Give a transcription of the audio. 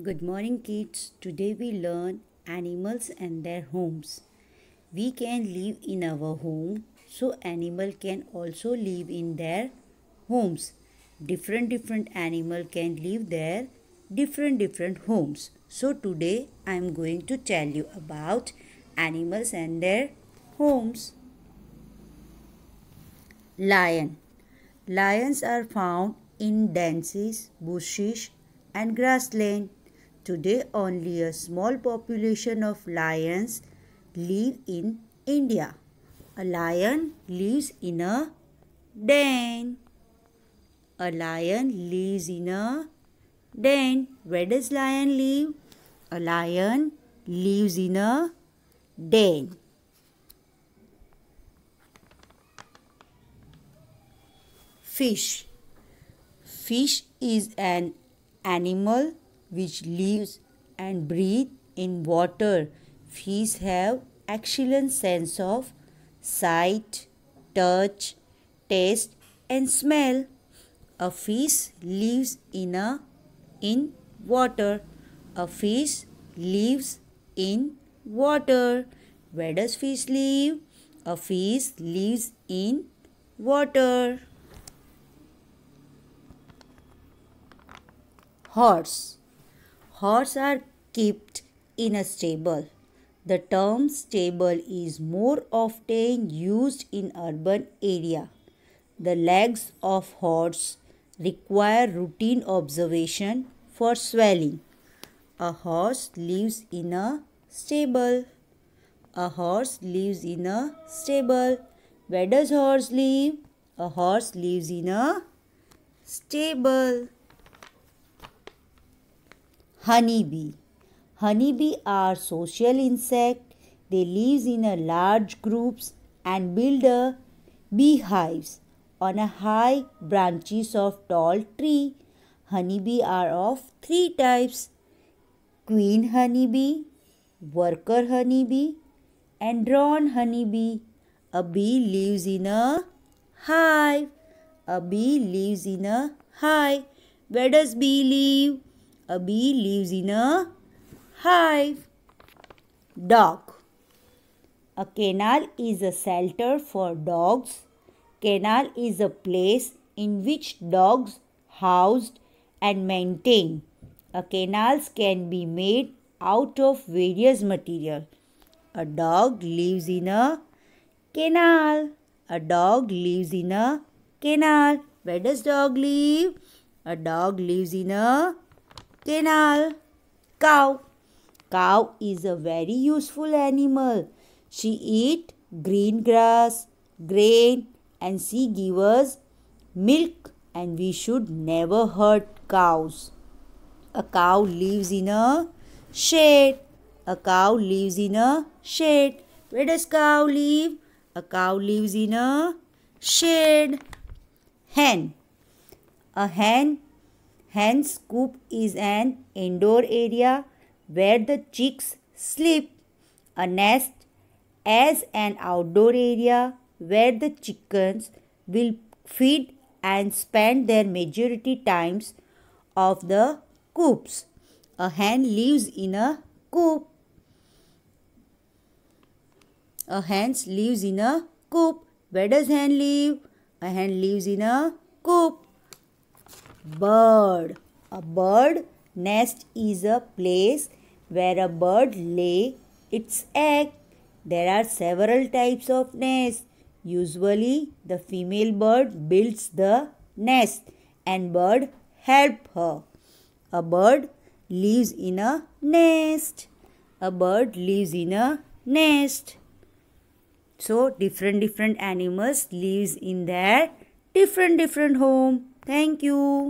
Good morning, kids. Today we learn animals and their homes. We can live in our home, so animal can also live in their homes. Different different animal can live their different different homes. So today I am going to tell you about animals and their homes. Lion. Lions are found in denses, bushes and grassland. Today only a small population of lions live in India. A lion lives in a den. A lion lives in a den. Where does lion live? A lion lives in a den. Fish. Fish is an animal which lives and breathes in water. Fish have excellent sense of sight, touch, taste and smell. A fish lives in a in water. A fish lives in water. Where does fish live? A fish lives in water. Horse horse are kept in a stable. The term stable is more often used in urban area. The legs of horse require routine observation for swelling. A horse lives in a stable. A horse lives in a stable. Where does horse live? A horse lives in a stable honeybee. Honeybee are social insect. They live in a large groups and build a beehives on a high branches of tall tree. Honeybee are of three types. Queen honeybee, worker honeybee, and drone honeybee. A bee lives in a hive. A bee lives in a hive. Where does bee live? A bee lives in a hive. Dog. A kennel is a shelter for dogs. Kennel is a place in which dogs housed and maintained. A kennels can be made out of various material. A dog lives in a canal. A dog lives in a canal. Where does dog live? A dog lives in a canal. Cow. Cow is a very useful animal. She eat green grass, grain and she gives us milk and we should never hurt cows. A cow lives in a shed. A cow lives in a shed. Where does cow live? A cow lives in a shed. Hen. A hen Hence, coop is an indoor area where the chicks sleep. A nest as an outdoor area where the chickens will feed and spend their majority times of the coops. A hen lives in a coop. A hen lives in a coop. Where does hen live? A hen lives in a coop bird. A bird nest is a place where a bird lay its egg. There are several types of nests. Usually the female bird builds the nest and bird help her. A bird lives in a nest. A bird lives in a nest. So different different animals lives in their different different home. Thank you.